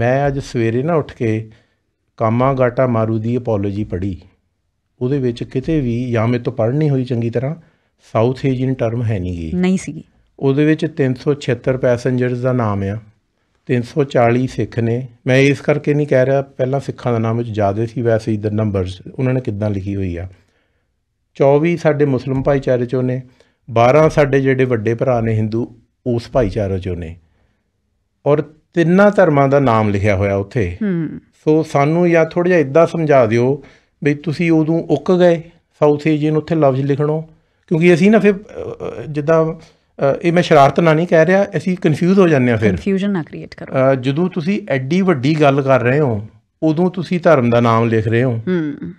ਮੈਂ ਅੱਜ ਸਵੇਰੇ ਨਾ ਉੱਠ ਕੇ ਕਾਮਾਗਾਟਾ ਮਾਰੂ ਦੀ ਅਪੋਲੋਜੀ ਪੜ੍ਹੀ ਉਹਦੇ ਵਿੱਚ ਕਿਤੇ ਵੀ ਜਾਂ ਤੋਂ ਪੜ੍ਹ ਨਹੀਂ ਹੋਈ ਚੰਗੀ ਤਰ੍ਹਾਂ ਸਾਊਥ ਏਜੀਅਨ ਟਰਮ ਹੈ ਨਹੀਂ ਗਈ ਨਹੀਂ ਸੀਗੀ ਉਹਦੇ ਵਿੱਚ 376 ਪੈਸੇਂਜਰਸ ਦਾ ਨਾਮ ਆ 340 ਸਿੱਖ ਨੇ ਮੈਂ ਇਸ ਕਰਕੇ ਨਹੀਂ ਕਹਿ ਰਿਹਾ ਪਹਿਲਾਂ ਸਿੱਖਾਂ ਦਾ ਨਾਮ ਵਿੱਚ ਜ਼ਿਆਦਾ ਸੀ ਵੈਸੇ ਹੀ ਦ ਨੰਬਰਸ ਉਹਨਾਂ ਨੇ ਕਿਦਾਂ ਲਿਖੀ ਹੋਈ ਆ 24 ਸਾਡੇ ਮੁਸਲਮ ਭਾਈਚਾਰੇ ਚੋਂ ਨੇ 12 ਸਾਡੇ ਜਿਹੜੇ ਵੱਡੇ ਭਰਾ ਨੇ ਹਿੰਦੂ ਉਸ ਭਾਈਚਾਰੇ ਚੋਂ ਨੇ ਔਰ ਤਿੰਨਾਂ ਧਰਮਾਂ ਦਾ ਨਾਮ ਲਿਖਿਆ ਹੋਇਆ ਉੱਥੇ ਹੂੰ ਸੋ ਸਾਨੂੰ ਜਾਂ ਥੋੜਾ ਜਿਹਾ ਇਦਾਂ ਸਮਝਾ ਦਿਓ ਵੀ ਤੁਸੀਂ ਉਦੋਂ ਉੱਕ ਗਏ ਸਾਊਥ ਏਜੀਅਨ ਉੱਥੇ ਲਫ਼ਜ਼ ਲਿਖਣੋਂ ਕਿਉਂਕਿ ਅਸੀਂ ਨਾ ਫਿਰ ਜਿੱਦਾਂ ਇਹ ਮੈਂ ਸ਼ਰਾਰਤ ਨਾ ਨਹੀਂ ਕਹਿ ਰਿਹਾ ਅਸੀਂ ਕਨਫਿਊਜ਼ ਹੋ ਜਾਂਦੇ ਆ ਫਿਰ ਕਨਫਿਊਜ਼ਨ ਨਾ ਕ੍ਰੀਏਟ ਕਰੋ ਜਦੋਂ ਤੁਸੀਂ ਐਡੀ ਵੱਡੀ ਗੱਲ ਕਰ ਰਹੇ ਹੋ ਉਦੋਂ ਤੁਸੀਂ ਧਰਮ ਦਾ ਨਾਮ ਲਿਖ ਰਹੇ ਹੋ ਹੂੰ